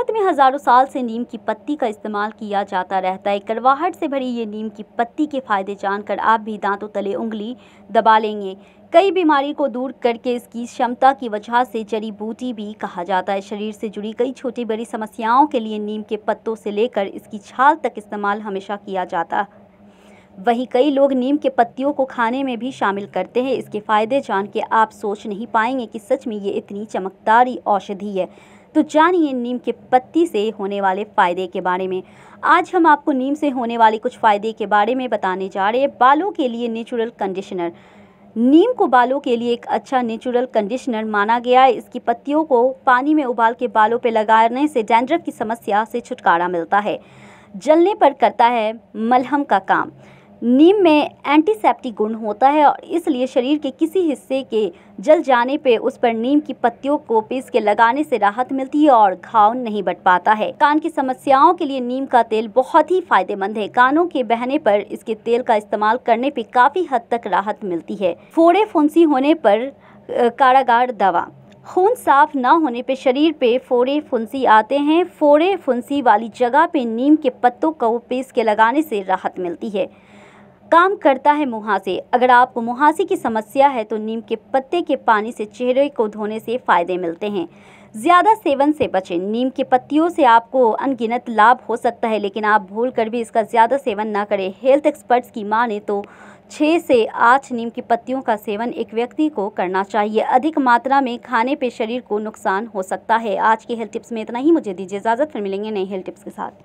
भारत में हज़ारों साल से नीम की पत्ती का इस्तेमाल किया जाता रहता है करवाहट से भरी ये नीम की पत्ती के फ़ायदे जानकर आप भी दांतों तले उंगली दबा लेंगे कई बीमारी को दूर करके इसकी क्षमता की वजह से जड़ी बूटी भी कहा जाता है शरीर से जुड़ी कई छोटी बड़ी समस्याओं के लिए नीम के पत्तों से लेकर इसकी छाल तक इस्तेमाल हमेशा किया जाता है वहीं कई लोग नीम के पत्तियों को खाने में भी शामिल करते हैं इसके फ़ायदे जान के आप सोच नहीं पाएंगे कि सच में ये इतनी चमकदारी औषधि है तो जानिए नीम के पत्ती से होने वाले फ़ायदे के बारे में आज हम आपको नीम से होने वाले कुछ फ़ायदे के बारे में बताने जा रहे हैं बालों के लिए नेचुरल कंडीशनर नीम को बालों के लिए एक अच्छा नेचुरल कंडीशनर माना गया है इसकी पत्तियों को पानी में उबाल के बालों पर लगाने से डेंड्रफ की समस्या से छुटकारा मिलता है जलने पर करता है मलहम का काम नीम में एंटीसेप्टिक गुण होता है और इसलिए शरीर के किसी हिस्से के जल जाने पे उस पर नीम की पत्तियों को पीस के लगाने से राहत मिलती है और घाव नहीं बट पाता है कान की समस्याओं के लिए नीम का तेल बहुत ही फायदेमंद है कानों के बहने पर इसके तेल का इस्तेमाल करने पे काफी हद तक राहत मिलती है फोड़े फुंसी होने पर कारागार दवा खून साफ न होने पे शरीर पे फोड़े फुंसी आते हैं फोड़े फुंसी वाली जगह पे नीम के पत्तों को पीस के लगाने से राहत मिलती है काम करता है मुहासे अगर आपको मुहासे की समस्या है तो नीम के पत्ते के पानी से चेहरे को धोने से फ़ायदे मिलते हैं ज़्यादा सेवन से बचें नीम की पत्तियों से आपको अनगिनत लाभ हो सकता है लेकिन आप भूल कर भी इसका ज़्यादा सेवन ना करें हेल्थ एक्सपर्ट्स की माने तो छः से आठ नीम की पत्तियों का सेवन एक व्यक्ति को करना चाहिए अधिक मात्रा में खाने पर शरीर को नुकसान हो सकता है आज के हेल्थ टिप्स में इतना ही मुझे दीजिए इजाज़त फिर मिलेंगे नए हेल्थ टिप्स के साथ